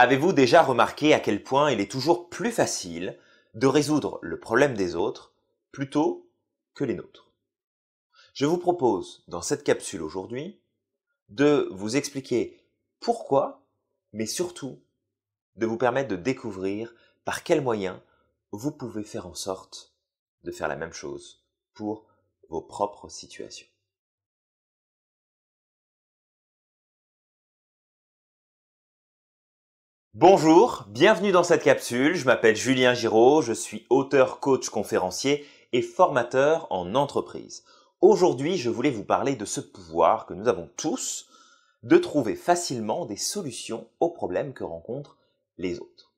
Avez-vous déjà remarqué à quel point il est toujours plus facile de résoudre le problème des autres plutôt que les nôtres Je vous propose, dans cette capsule aujourd'hui, de vous expliquer pourquoi, mais surtout de vous permettre de découvrir par quels moyens vous pouvez faire en sorte de faire la même chose pour vos propres situations. Bonjour, bienvenue dans cette capsule. Je m'appelle Julien Giraud, je suis auteur, coach, conférencier et formateur en entreprise. Aujourd'hui, je voulais vous parler de ce pouvoir que nous avons tous de trouver facilement des solutions aux problèmes que rencontrent les autres.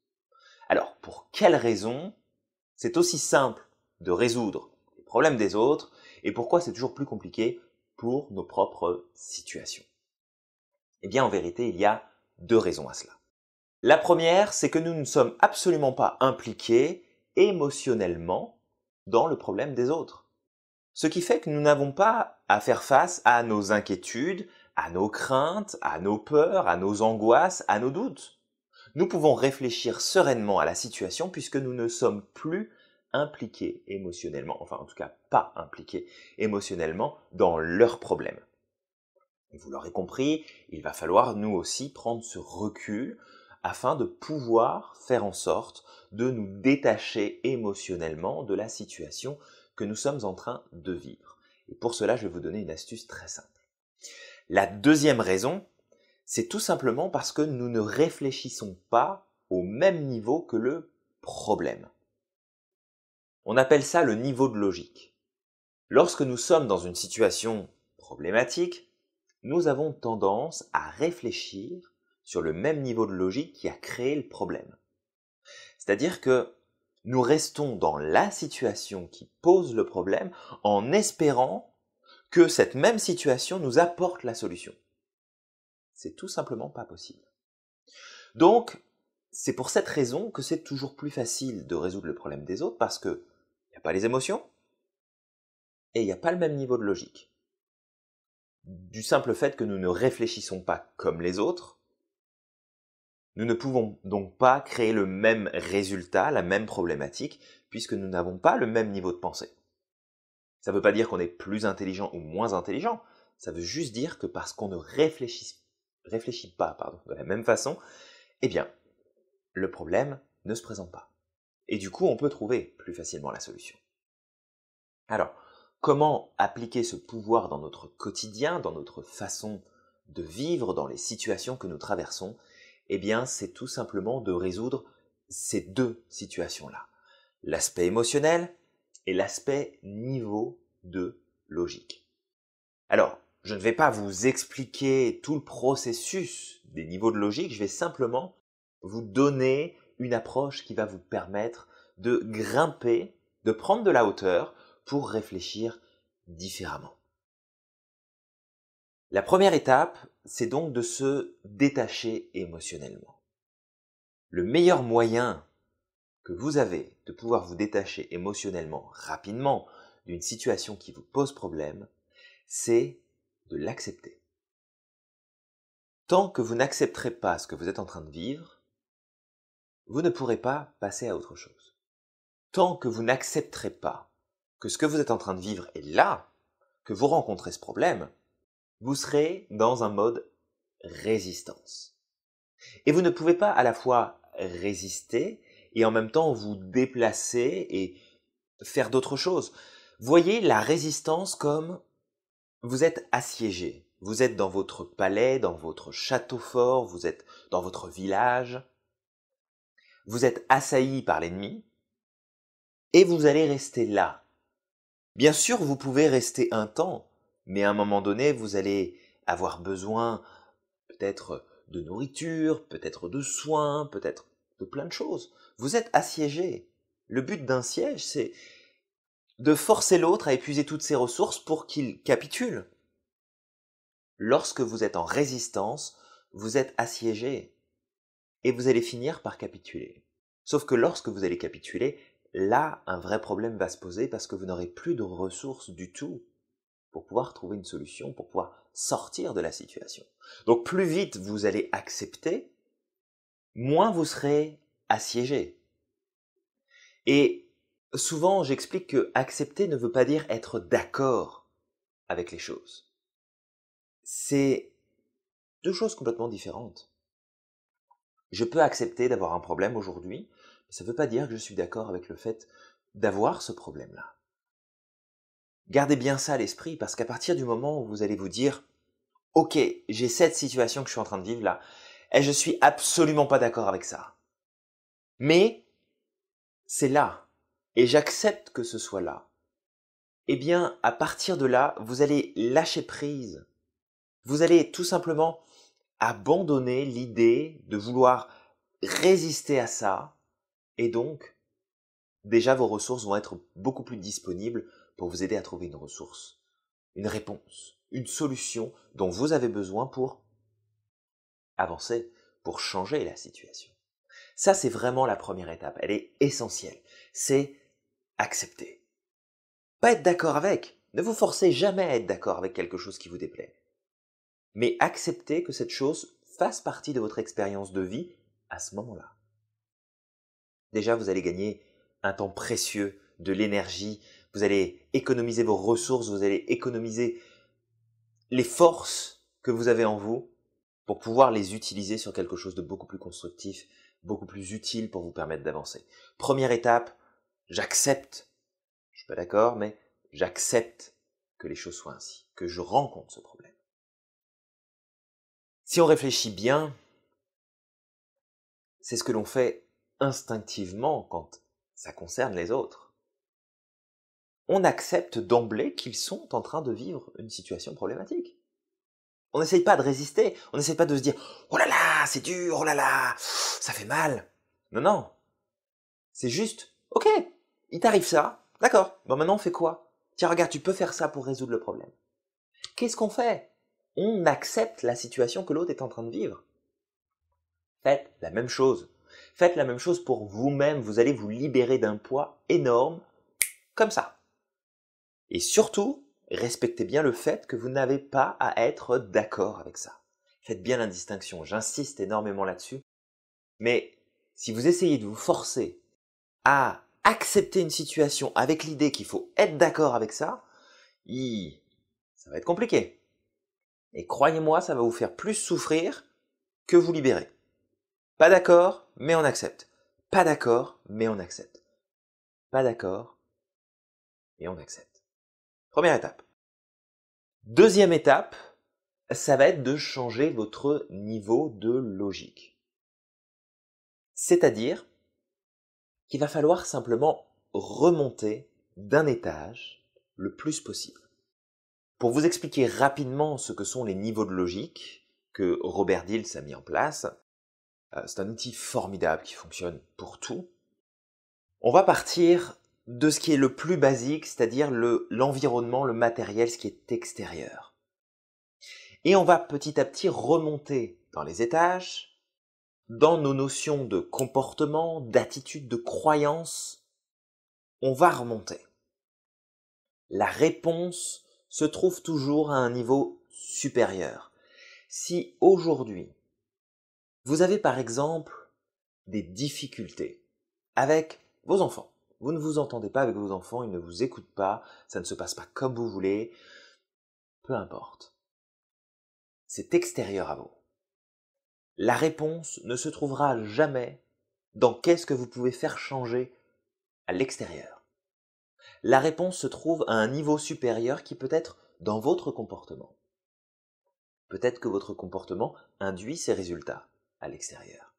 Alors, pour quelles raisons c'est aussi simple de résoudre les problèmes des autres et pourquoi c'est toujours plus compliqué pour nos propres situations Eh bien, en vérité, il y a deux raisons à cela. La première, c'est que nous ne sommes absolument pas impliqués émotionnellement dans le problème des autres. Ce qui fait que nous n'avons pas à faire face à nos inquiétudes, à nos craintes, à nos peurs, à nos angoisses, à nos doutes. Nous pouvons réfléchir sereinement à la situation puisque nous ne sommes plus impliqués émotionnellement, enfin en tout cas pas impliqués émotionnellement dans leurs problèmes. vous l'aurez compris, il va falloir nous aussi prendre ce recul afin de pouvoir faire en sorte de nous détacher émotionnellement de la situation que nous sommes en train de vivre. Et pour cela, je vais vous donner une astuce très simple. La deuxième raison, c'est tout simplement parce que nous ne réfléchissons pas au même niveau que le problème. On appelle ça le niveau de logique. Lorsque nous sommes dans une situation problématique, nous avons tendance à réfléchir sur le même niveau de logique qui a créé le problème. C'est-à-dire que nous restons dans la situation qui pose le problème en espérant que cette même situation nous apporte la solution. C'est tout simplement pas possible. Donc, c'est pour cette raison que c'est toujours plus facile de résoudre le problème des autres parce que n'y a pas les émotions et il n'y a pas le même niveau de logique. Du simple fait que nous ne réfléchissons pas comme les autres, nous ne pouvons donc pas créer le même résultat, la même problématique, puisque nous n'avons pas le même niveau de pensée. Ça ne veut pas dire qu'on est plus intelligent ou moins intelligent, ça veut juste dire que parce qu'on ne réfléchit, pas de la même façon, eh bien, le problème ne se présente pas. Et du coup, on peut trouver plus facilement la solution. Alors, comment appliquer ce pouvoir dans notre quotidien, dans notre façon de vivre, dans les situations que nous traversons eh bien, c'est tout simplement de résoudre ces deux situations-là. L'aspect émotionnel et l'aspect niveau de logique. Alors, je ne vais pas vous expliquer tout le processus des niveaux de logique, je vais simplement vous donner une approche qui va vous permettre de grimper, de prendre de la hauteur pour réfléchir différemment. La première étape, c'est donc de se détacher émotionnellement. Le meilleur moyen que vous avez de pouvoir vous détacher émotionnellement rapidement d'une situation qui vous pose problème, c'est de l'accepter. Tant que vous n'accepterez pas ce que vous êtes en train de vivre, vous ne pourrez pas passer à autre chose. Tant que vous n'accepterez pas que ce que vous êtes en train de vivre est là, que vous rencontrez ce problème, vous serez dans un mode résistance. Et vous ne pouvez pas à la fois résister et en même temps vous déplacer et faire d'autres choses. Voyez la résistance comme vous êtes assiégé. Vous êtes dans votre palais, dans votre château fort, vous êtes dans votre village. Vous êtes assailli par l'ennemi et vous allez rester là. Bien sûr, vous pouvez rester un temps, mais à un moment donné, vous allez avoir besoin peut-être de nourriture, peut-être de soins, peut-être de plein de choses. Vous êtes assiégé. Le but d'un siège, c'est de forcer l'autre à épuiser toutes ses ressources pour qu'il capitule. Lorsque vous êtes en résistance, vous êtes assiégé et vous allez finir par capituler. Sauf que lorsque vous allez capituler, là, un vrai problème va se poser parce que vous n'aurez plus de ressources du tout pour pouvoir trouver une solution, pour pouvoir sortir de la situation. Donc plus vite vous allez accepter, moins vous serez assiégé. Et souvent j'explique que accepter ne veut pas dire être d'accord avec les choses. C'est deux choses complètement différentes. Je peux accepter d'avoir un problème aujourd'hui, mais ça ne veut pas dire que je suis d'accord avec le fait d'avoir ce problème-là. Gardez bien ça à l'esprit parce qu'à partir du moment où vous allez vous dire OK, j'ai cette situation que je suis en train de vivre là et je suis absolument pas d'accord avec ça. Mais c'est là et j'accepte que ce soit là. Eh bien, à partir de là, vous allez lâcher prise. Vous allez tout simplement abandonner l'idée de vouloir résister à ça et donc déjà vos ressources vont être beaucoup plus disponibles pour vous aider à trouver une ressource, une réponse, une solution dont vous avez besoin pour avancer, pour changer la situation. Ça, c'est vraiment la première étape. Elle est essentielle. C'est accepter. Pas être d'accord avec. Ne vous forcez jamais à être d'accord avec quelque chose qui vous déplaît. Mais acceptez que cette chose fasse partie de votre expérience de vie à ce moment-là. Déjà, vous allez gagner un temps précieux, de l'énergie, vous allez économiser vos ressources, vous allez économiser les forces que vous avez en vous pour pouvoir les utiliser sur quelque chose de beaucoup plus constructif, beaucoup plus utile pour vous permettre d'avancer. Première étape, j'accepte, je suis pas d'accord, mais j'accepte que les choses soient ainsi, que je rencontre ce problème. Si on réfléchit bien, c'est ce que l'on fait instinctivement quand ça concerne les autres on accepte d'emblée qu'ils sont en train de vivre une situation problématique. On n'essaye pas de résister, on n'essaye pas de se dire « Oh là là, c'est dur, oh là là, ça fait mal !» Non, non. C'est juste « Ok, il t'arrive ça, d'accord, bon maintenant on fait quoi Tiens, regarde, tu peux faire ça pour résoudre le problème. » Qu'est-ce qu'on fait On accepte la situation que l'autre est en train de vivre. Faites la même chose. Faites la même chose pour vous-même, vous allez vous libérer d'un poids énorme, comme ça. Et surtout, respectez bien le fait que vous n'avez pas à être d'accord avec ça. Faites bien la distinction, j'insiste énormément là-dessus. Mais si vous essayez de vous forcer à accepter une situation avec l'idée qu'il faut être d'accord avec ça, ça va être compliqué. Et croyez-moi, ça va vous faire plus souffrir que vous libérer. Pas d'accord, mais on accepte. Pas d'accord, mais on accepte. Pas d'accord, mais on accepte. Première étape. Deuxième étape, ça va être de changer votre niveau de logique. C'est-à-dire qu'il va falloir simplement remonter d'un étage le plus possible. Pour vous expliquer rapidement ce que sont les niveaux de logique que Robert Dills a mis en place, euh, c'est un outil formidable qui fonctionne pour tout. On va partir de ce qui est le plus basique, c'est-à-dire l'environnement, le matériel, ce qui est extérieur. Et on va petit à petit remonter dans les étages, dans nos notions de comportement, d'attitude, de croyance. On va remonter. La réponse se trouve toujours à un niveau supérieur. Si aujourd'hui, vous avez par exemple des difficultés avec vos enfants, vous ne vous entendez pas avec vos enfants, ils ne vous écoutent pas, ça ne se passe pas comme vous voulez. Peu importe. C'est extérieur à vous. La réponse ne se trouvera jamais dans qu'est-ce que vous pouvez faire changer à l'extérieur. La réponse se trouve à un niveau supérieur qui peut être dans votre comportement. Peut-être que votre comportement induit ces résultats à l'extérieur.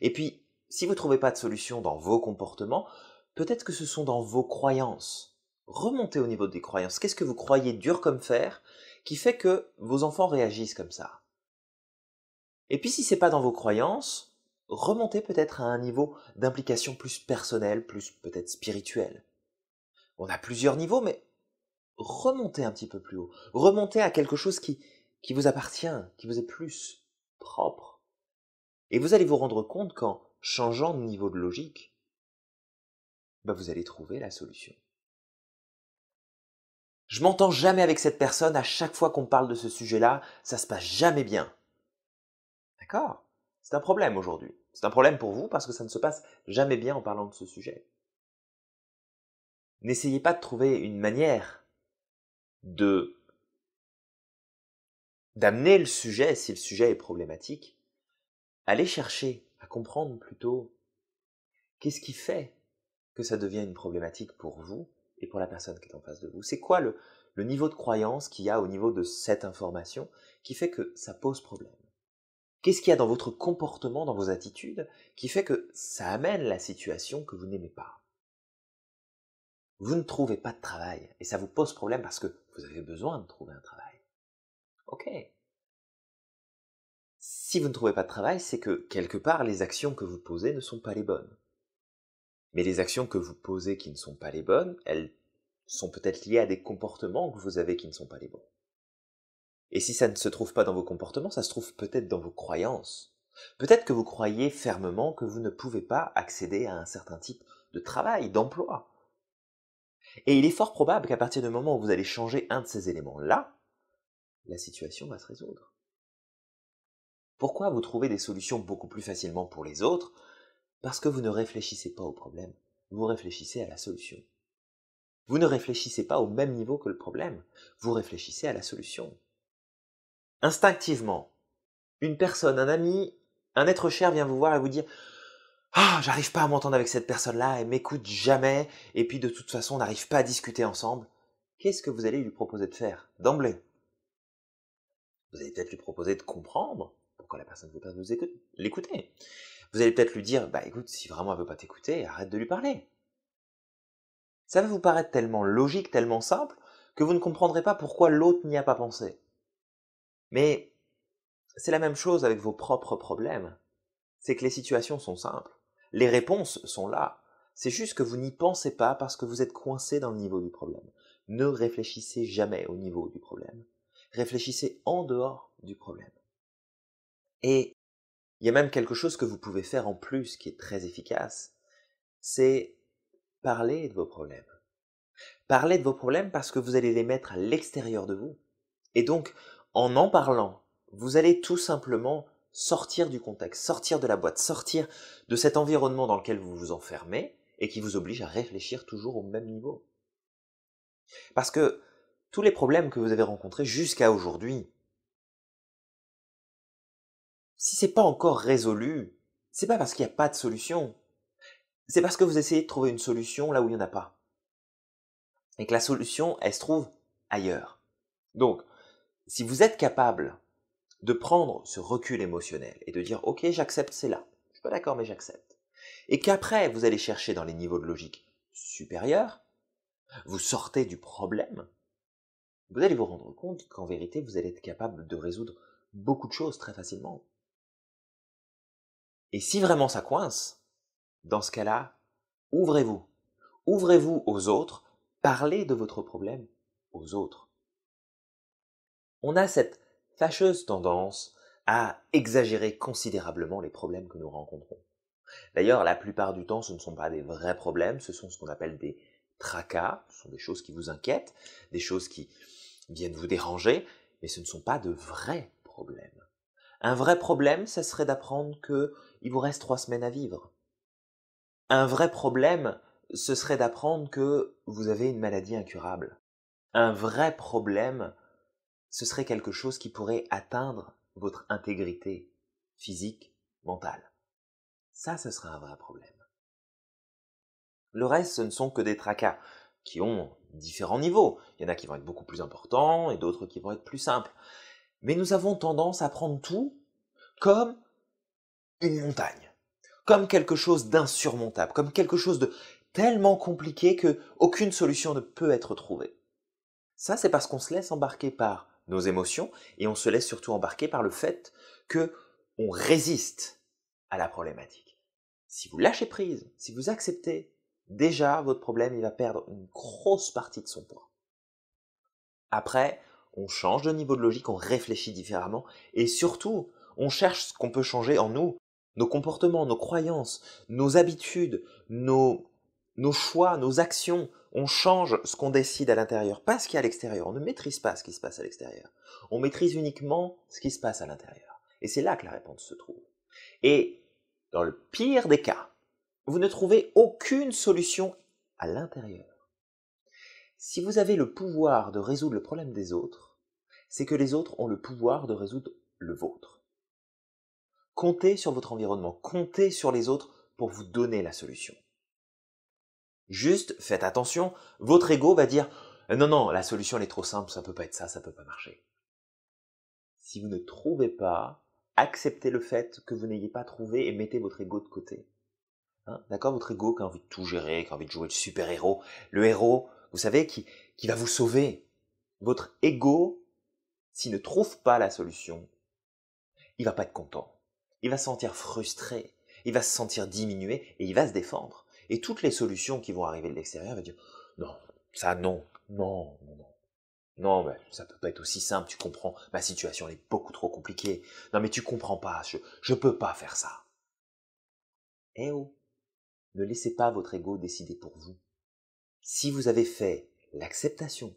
Et puis, si vous ne trouvez pas de solution dans vos comportements, Peut-être que ce sont dans vos croyances. Remontez au niveau des croyances. Qu'est-ce que vous croyez dur comme fer qui fait que vos enfants réagissent comme ça Et puis si c'est pas dans vos croyances, remontez peut-être à un niveau d'implication plus personnelle, plus peut-être spirituel. On a plusieurs niveaux, mais remontez un petit peu plus haut. Remontez à quelque chose qui, qui vous appartient, qui vous est plus propre. Et vous allez vous rendre compte qu'en changeant de niveau de logique, bah, vous allez trouver la solution. Je m'entends jamais avec cette personne, à chaque fois qu'on parle de ce sujet-là, ça se passe jamais bien. D'accord C'est un problème aujourd'hui. C'est un problème pour vous parce que ça ne se passe jamais bien en parlant de ce sujet. N'essayez pas de trouver une manière de d'amener le sujet, si le sujet est problématique, allez chercher à comprendre plutôt qu'est-ce qui fait que ça devient une problématique pour vous et pour la personne qui est en face de vous C'est quoi le, le, niveau de croyance qu'il y a au niveau de cette information qui fait que ça pose problème Qu'est-ce qu'il y a dans votre comportement, dans vos attitudes, qui fait que ça amène la situation que vous n'aimez pas Vous ne trouvez pas de travail et ça vous pose problème parce que vous avez besoin de trouver un travail. Ok. Si vous ne trouvez pas de travail, c'est que quelque part les actions que vous posez ne sont pas les bonnes. Mais les actions que vous posez qui ne sont pas les bonnes, elles sont peut-être liées à des comportements que vous avez qui ne sont pas les bons. Et si ça ne se trouve pas dans vos comportements, ça se trouve peut-être dans vos croyances. Peut-être que vous croyez fermement que vous ne pouvez pas accéder à un certain type de travail, d'emploi. Et il est fort probable qu'à partir du moment où vous allez changer un de ces éléments-là, la situation va se résoudre. Pourquoi vous trouvez des solutions beaucoup plus facilement pour les autres parce que vous ne réfléchissez pas au problème, vous réfléchissez à la solution. Vous ne réfléchissez pas au même niveau que le problème, vous réfléchissez à la solution. Instinctivement, une personne, un ami, un être cher vient vous voir et vous dire Ah, j'arrive pas à m'entendre avec cette personne-là, elle m'écoute jamais, et puis de toute façon, on n'arrive pas à discuter ensemble. Qu'est-ce que vous allez lui proposer de faire d'emblée Vous allez peut-être lui proposer de comprendre pourquoi la personne ne veut pas vous l'écouter. Vous allez peut-être lui dire, bah écoute, si vraiment elle veut pas t'écouter, arrête de lui parler. Ça va vous paraître tellement logique, tellement simple, que vous ne comprendrez pas pourquoi l'autre n'y a pas pensé. Mais c'est la même chose avec vos propres problèmes. C'est que les situations sont simples. Les réponses sont là. C'est juste que vous n'y pensez pas parce que vous êtes coincé dans le niveau du problème. Ne réfléchissez jamais au niveau du problème. Réfléchissez en dehors du problème. Et il y a même quelque chose que vous pouvez faire en plus qui est très efficace, c'est parler de vos problèmes. Parler de vos problèmes parce que vous allez les mettre à l'extérieur de vous. Et donc, en en parlant, vous allez tout simplement sortir du contexte, sortir de la boîte, sortir de cet environnement dans lequel vous vous enfermez et qui vous oblige à réfléchir toujours au même niveau. Parce que tous les problèmes que vous avez rencontrés jusqu'à aujourd'hui, si c'est pas encore résolu, c'est pas parce qu'il n'y a pas de solution. C'est parce que vous essayez de trouver une solution là où il n'y en a pas. Et que la solution, elle se trouve ailleurs. Donc, si vous êtes capable de prendre ce recul émotionnel et de dire, OK, j'accepte, c'est là. Je suis pas d'accord, mais j'accepte. Et qu'après, vous allez chercher dans les niveaux de logique supérieurs, vous sortez du problème, vous allez vous rendre compte qu'en vérité, vous allez être capable de résoudre beaucoup de choses très facilement. Et si vraiment ça coince, dans ce cas-là, ouvrez-vous. Ouvrez-vous aux autres, parlez de votre problème aux autres. On a cette fâcheuse tendance à exagérer considérablement les problèmes que nous rencontrons. D'ailleurs, la plupart du temps, ce ne sont pas des vrais problèmes, ce sont ce qu'on appelle des tracas, ce sont des choses qui vous inquiètent, des choses qui viennent vous déranger, mais ce ne sont pas de vrais problèmes. Un vrai problème, ça serait d'apprendre que il vous reste trois semaines à vivre. Un vrai problème, ce serait d'apprendre que vous avez une maladie incurable. Un vrai problème, ce serait quelque chose qui pourrait atteindre votre intégrité physique, mentale. Ça, ce serait un vrai problème. Le reste, ce ne sont que des tracas, qui ont différents niveaux. Il y en a qui vont être beaucoup plus importants et d'autres qui vont être plus simples. Mais nous avons tendance à prendre tout comme une montagne, comme quelque chose d'insurmontable, comme quelque chose de tellement compliqué que aucune solution ne peut être trouvée. Ça, c'est parce qu'on se laisse embarquer par nos émotions et on se laisse surtout embarquer par le fait que résiste à la problématique. Si vous lâchez prise, si vous acceptez, déjà votre problème il va perdre une grosse partie de son poids. Après, on change de niveau de logique, on réfléchit différemment et surtout, on cherche ce qu'on peut changer en nous nos comportements, nos croyances, nos habitudes, nos, choix, nos actions, on change ce qu'on décide à l'intérieur, pas ce qu'il y a à l'extérieur. On ne maîtrise pas ce qui se passe à l'extérieur. On maîtrise uniquement ce qui se passe à l'intérieur. Et c'est là que la réponse se trouve. Et dans le pire des cas, vous ne trouvez aucune solution à l'intérieur. Si vous avez le pouvoir de résoudre le problème des autres, c'est que les autres ont le pouvoir de résoudre le vôtre. Comptez sur votre environnement, comptez sur les autres pour vous donner la solution. Juste, faites attention, votre ego va dire non, non, la solution elle est trop simple, ça ne peut pas être ça, ça ne peut pas marcher. Si vous ne trouvez pas, acceptez le fait que vous n'ayez pas trouvé et mettez votre ego de côté. Hein, d'accord Votre ego qui a envie de tout gérer, qui a envie de jouer le super-héros, le héros, vous savez, qui, qui va vous sauver. Votre ego, s'il ne trouve pas la solution, il va pas être content. Il va se sentir frustré, il va se sentir diminué et il va se défendre. Et toutes les solutions qui vont arriver de l'extérieur, vont dire non, ça non, non, non, non. Non, mais ça peut pas être aussi simple, tu comprends, ma situation est beaucoup trop compliquée. Non, mais tu comprends pas, je, ne peux pas faire ça. Eh oh, ne laissez pas votre ego décider pour vous. Si vous avez fait l'acceptation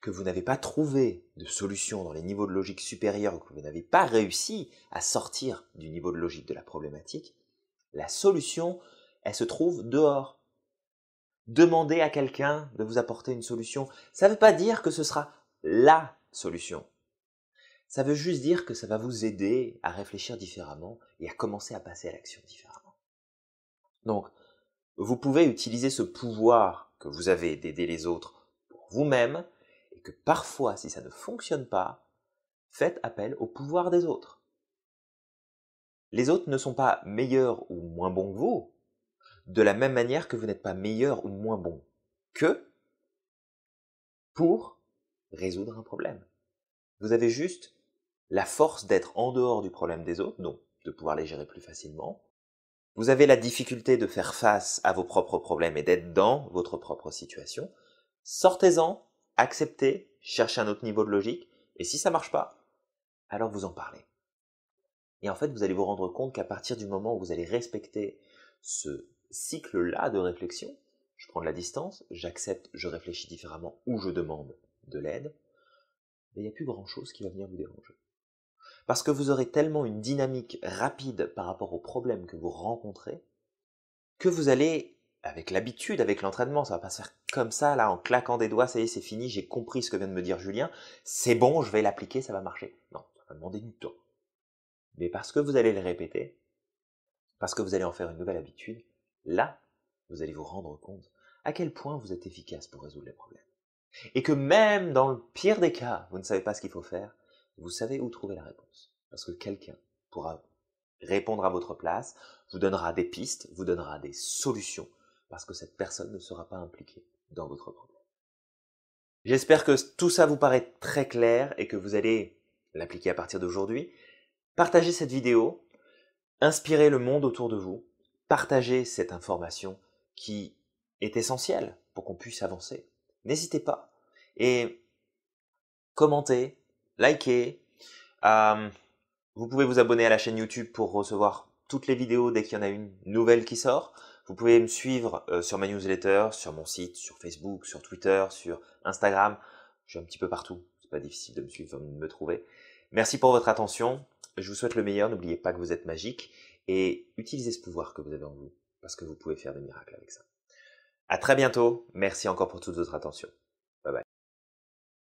que vous n'avez pas trouvé de solution dans les niveaux de logique supérieurs ou que vous n'avez pas réussi à sortir du niveau de logique de la problématique, la solution, elle se trouve dehors. Demandez à quelqu'un de vous apporter une solution. Ça ne veut pas dire que ce sera LA solution. Ça veut juste dire que ça va vous aider à réfléchir différemment et à commencer à passer à l'action différemment. Donc, vous pouvez utiliser ce pouvoir que vous avez d'aider les autres pour vous-même, et que parfois, si ça ne fonctionne pas, faites appel au pouvoir des autres. Les autres ne sont pas meilleurs ou moins bons que vous, de la même manière que vous n'êtes pas meilleur ou moins bons que pour résoudre un problème. Vous avez juste la force d'être en dehors du problème des autres, donc de pouvoir les gérer plus facilement. Vous avez la difficulté de faire face à vos propres problèmes et d'être dans votre propre situation. Sortez-en, acceptez, cherchez un autre niveau de logique, et si ça marche pas, alors vous en parlez. Et en fait, vous allez vous rendre compte qu'à partir du moment où vous allez respecter ce cycle-là de réflexion, je prends de la distance, j'accepte, je réfléchis différemment ou je demande de l'aide, il n'y a plus grand-chose qui va venir vous déranger. Parce que vous aurez tellement une dynamique rapide par rapport aux problèmes que vous rencontrez, que vous allez avec l'habitude, avec l'entraînement, ça va pas se faire comme ça, là, en claquant des doigts, ça y est, c'est fini, j'ai compris ce que vient de me dire Julien, c'est bon, je vais l'appliquer, ça va marcher. Non, ça va demander du temps. Mais parce que vous allez le répéter, parce que vous allez en faire une nouvelle habitude, là, vous allez vous rendre compte à quel point vous êtes efficace pour résoudre les problèmes. Et que même dans le pire des cas, vous ne savez pas ce qu'il faut faire, vous savez où trouver la réponse. Parce que quelqu'un pourra répondre à votre place, vous donnera des pistes, vous donnera des solutions, parce que cette personne ne sera pas impliquée dans votre problème. J'espère que tout ça vous paraît très clair et que vous allez l'appliquer à partir d'aujourd'hui. Partagez cette vidéo, inspirez le monde autour de vous, partagez cette information qui est essentielle pour qu'on puisse avancer. N'hésitez pas. Et commentez, likez. Euh, vous pouvez vous abonner à la chaîne YouTube pour recevoir toutes les vidéos dès qu'il y en a une nouvelle qui sort. Vous pouvez me suivre euh, sur ma newsletter, sur mon site, sur Facebook, sur Twitter, sur Instagram. Je suis un petit peu partout. C'est pas difficile de me suivre, de me trouver. Merci pour votre attention. Je vous souhaite le meilleur. N'oubliez pas que vous êtes magique et utilisez ce pouvoir que vous avez en vous parce que vous pouvez faire des miracles avec ça. À très bientôt. Merci encore pour toute votre attention. Bye bye.